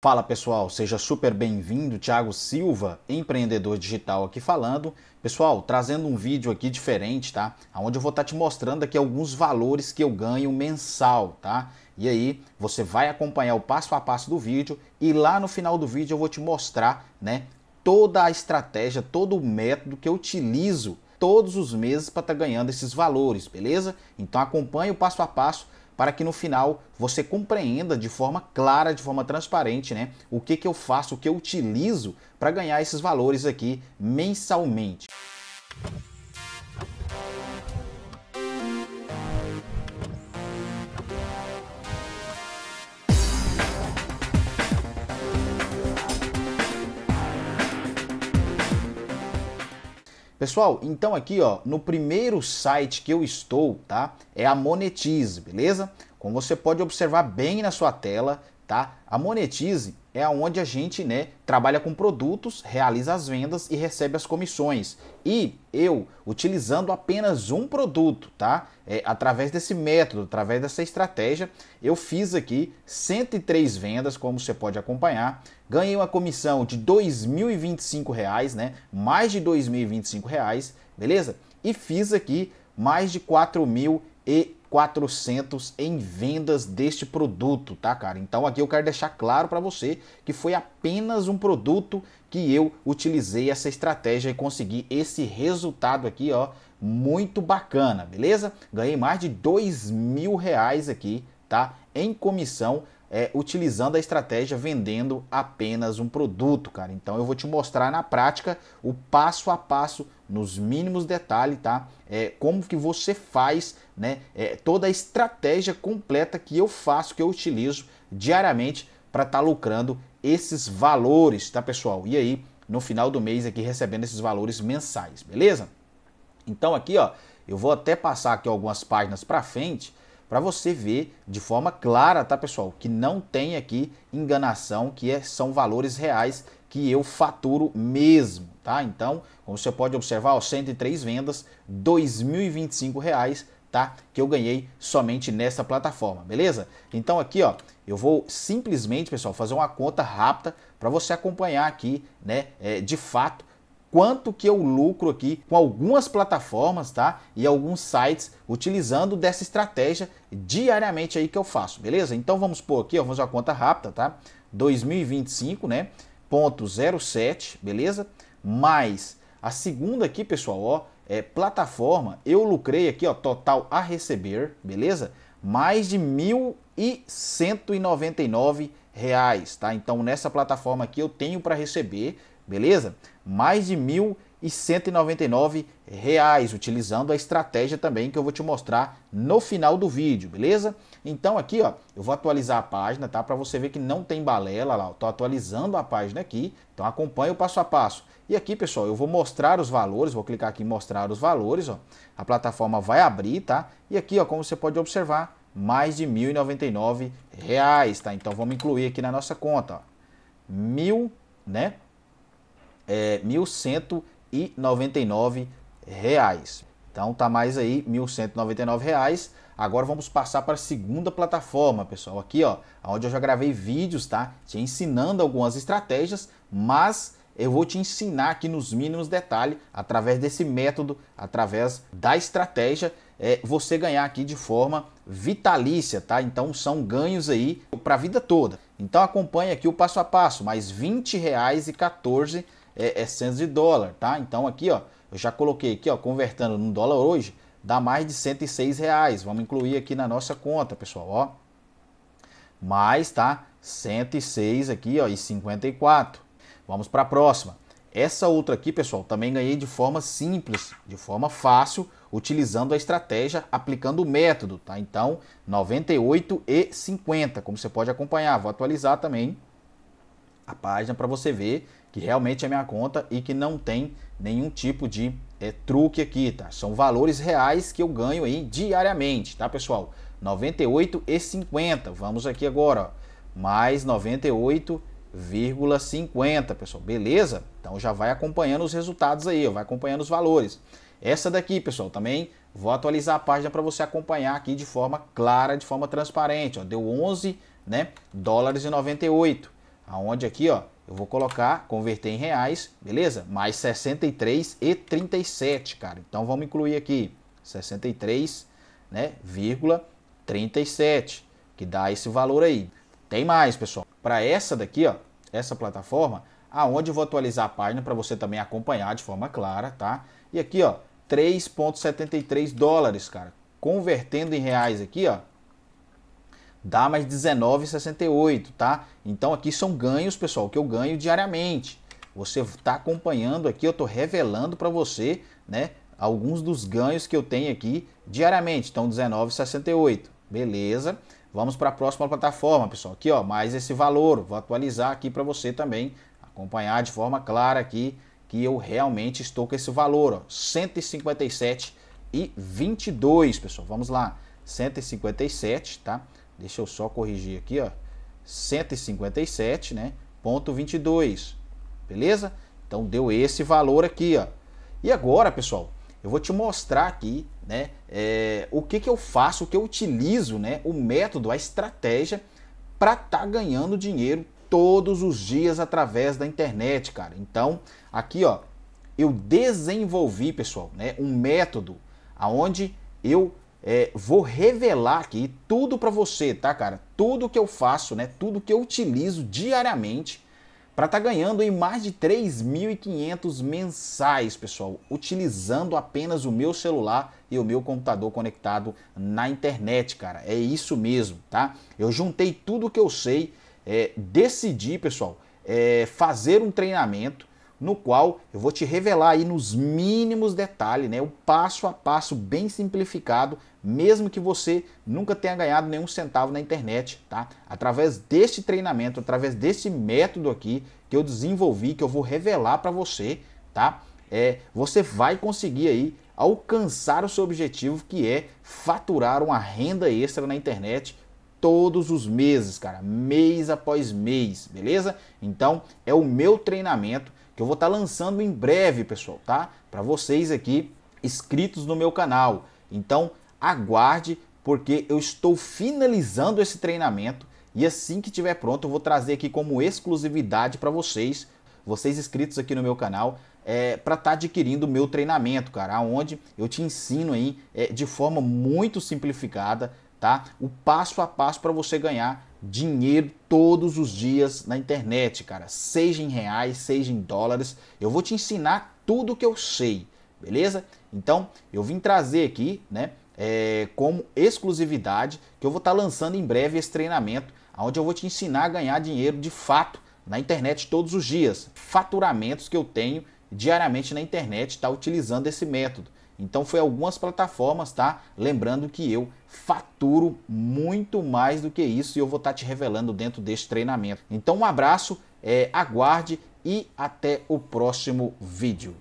Fala pessoal, seja super bem-vindo, Thiago Silva, empreendedor digital aqui falando. Pessoal, trazendo um vídeo aqui diferente, tá? Onde eu vou estar tá te mostrando aqui alguns valores que eu ganho mensal, tá? E aí você vai acompanhar o passo a passo do vídeo e lá no final do vídeo eu vou te mostrar, né? Toda a estratégia, todo o método que eu utilizo todos os meses para estar tá ganhando esses valores, beleza? Então acompanhe o passo a passo para que no final você compreenda de forma clara, de forma transparente, né, o que, que eu faço, o que eu utilizo para ganhar esses valores aqui mensalmente. Pessoal, então aqui ó, no primeiro site que eu estou, tá? É a Monetize, beleza? Como você pode observar bem na sua tela, tá? A Monetize é onde a gente né, trabalha com produtos, realiza as vendas e recebe as comissões. E eu, utilizando apenas um produto, tá? É, através desse método, através dessa estratégia, eu fiz aqui 103 vendas, como você pode acompanhar. Ganhei uma comissão de R$ 2.025, né? Mais de R$ 2.025, beleza? E fiz aqui mais de R$ 4.000 e 1.400 em vendas deste produto, tá, cara? Então aqui eu quero deixar claro para você que foi apenas um produto que eu utilizei essa estratégia e consegui esse resultado aqui, ó, muito bacana, beleza? Ganhei mais de dois mil reais aqui, tá? Em comissão é, utilizando a estratégia vendendo apenas um produto, cara. Então eu vou te mostrar na prática o passo a passo, nos mínimos detalhes, tá? É, como que você faz, né? É, toda a estratégia completa que eu faço, que eu utilizo diariamente para estar tá lucrando esses valores, tá, pessoal? E aí, no final do mês aqui recebendo esses valores mensais, beleza? Então aqui, ó, eu vou até passar aqui algumas páginas para frente para você ver de forma clara, tá pessoal, que não tem aqui enganação, que é, são valores reais que eu faturo mesmo, tá? Então, como você pode observar, ó, 103 vendas, R$ 2.025, reais, tá? Que eu ganhei somente nessa plataforma, beleza? Então aqui, ó, eu vou simplesmente, pessoal, fazer uma conta rápida para você acompanhar aqui, né, é, de fato, quanto que eu lucro aqui com algumas plataformas, tá? E alguns sites utilizando dessa estratégia diariamente aí que eu faço, beleza? Então vamos por aqui, ó, vamos uma conta rápida, tá? 2025, né? Ponto 07, beleza? Mais a segunda aqui, pessoal, ó, é plataforma, eu lucrei aqui, ó, total a receber, beleza? Mais de mil e cento e noventa e nove reais, tá? Então nessa plataforma aqui eu tenho para receber beleza? Mais de mil e 199 reais, utilizando a estratégia também que eu vou te mostrar no final do vídeo, beleza? Então aqui, ó, eu vou atualizar a página, tá? Para você ver que não tem balela lá, eu tô atualizando a página aqui, então acompanha o passo a passo. E aqui, pessoal, eu vou mostrar os valores, vou clicar aqui em mostrar os valores, ó. A plataforma vai abrir, tá? E aqui, ó, como você pode observar, mais de R$ reais, tá? Então vamos incluir aqui na nossa conta, ó. Mil, né? é, 1.199 reais. Então tá mais aí 1.199 reais. Agora vamos passar para a segunda plataforma, pessoal. Aqui, ó, onde eu já gravei vídeos, tá? Te ensinando algumas estratégias, mas eu vou te ensinar aqui nos mínimos detalhes, através desse método, através da estratégia, é, você ganhar aqui de forma vitalícia, tá? Então são ganhos aí para a vida toda. Então acompanhe aqui o passo a passo, mais R$ 20,14 é, é centos de dólar, tá? Então aqui, ó, eu já coloquei aqui, ó, convertendo no dólar hoje, dá mais de 106 reais. Vamos incluir aqui na nossa conta, pessoal, ó. Mais, tá? 106 aqui, ó, e 54. Vamos para a próxima. Essa outra aqui, pessoal, também ganhei de forma simples, de forma fácil, utilizando a estratégia, aplicando o método, tá? Então, 98 e 50, como você pode acompanhar. Vou atualizar também a página para você ver que realmente é minha conta e que não tem nenhum tipo de é, truque aqui, tá? São valores reais que eu ganho aí diariamente, tá, pessoal? 98,50. Vamos aqui agora, ó. mais 98,50, pessoal. Beleza? Então já vai acompanhando os resultados aí, ó. vai acompanhando os valores. Essa daqui, pessoal, também vou atualizar a página para você acompanhar aqui de forma clara, de forma transparente. Ó. Deu 11 né, dólares e 98. Aonde aqui, ó, eu vou colocar, converter em reais, beleza? Mais 63,37, e cara. Então vamos incluir aqui 63, né, vírgula 37, que dá esse valor aí. Tem mais, pessoal. Para essa daqui, ó, essa plataforma, aonde eu vou atualizar a página para você também acompanhar de forma clara, tá? E aqui, ó, 3.73 dólares, cara. Convertendo em reais aqui, ó, dá mais 19,68, tá? Então aqui são ganhos, pessoal, que eu ganho diariamente. Você está acompanhando aqui, eu estou revelando para você, né? Alguns dos ganhos que eu tenho aqui diariamente. Então 19,68, beleza? Vamos para a próxima plataforma, pessoal. Aqui, ó, mais esse valor. Vou atualizar aqui para você também acompanhar de forma clara aqui que eu realmente estou com esse valor, ó, 157 e 22, pessoal. Vamos lá. 157, tá? Deixa eu só corrigir aqui, ó. 157, né? Ponto 22. Beleza? Então deu esse valor aqui, ó. E agora, pessoal, eu vou te mostrar aqui, né? É, o que que eu faço, o que eu utilizo, né? O método, a estratégia para estar tá ganhando dinheiro todos os dias através da internet, cara. Então, aqui, ó, eu desenvolvi, pessoal, né, um método aonde eu é, vou revelar aqui tudo para você, tá, cara? Tudo que eu faço, né? Tudo que eu utilizo diariamente para estar tá ganhando em mais de 3.500 mensais, pessoal, utilizando apenas o meu celular e o meu computador conectado na internet, cara. É isso mesmo, tá? Eu juntei tudo que eu sei, é, decidi, pessoal, é, fazer um treinamento no qual eu vou te revelar aí nos mínimos detalhes, né, o passo a passo bem simplificado, mesmo que você nunca tenha ganhado nenhum centavo na internet, tá? Através deste treinamento, através desse método aqui que eu desenvolvi, que eu vou revelar para você, tá? É, você vai conseguir aí alcançar o seu objetivo que é faturar uma renda extra na internet todos os meses, cara, mês após mês, beleza? Então é o meu treinamento que eu vou estar tá lançando em breve, pessoal, tá? Para vocês aqui inscritos no meu canal. Então aguarde porque eu estou finalizando esse treinamento e assim que tiver pronto eu vou trazer aqui como exclusividade para vocês, vocês inscritos aqui no meu canal, é, para estar tá adquirindo o meu treinamento, cara, onde eu te ensino aí é, de forma muito simplificada tá? O passo a passo para você ganhar dinheiro todos os dias na internet, cara. Seja em reais, seja em dólares. Eu vou te ensinar tudo que eu sei, beleza? Então, eu vim trazer aqui, né, é, como exclusividade, que eu vou estar tá lançando em breve esse treinamento, onde eu vou te ensinar a ganhar dinheiro de fato na internet todos os dias. Faturamentos que eu tenho diariamente na internet, está utilizando esse método. Então foi algumas plataformas, tá? Lembrando que eu faturo muito mais do que isso e eu vou estar tá te revelando dentro deste treinamento. Então um abraço, é, aguarde e até o próximo vídeo.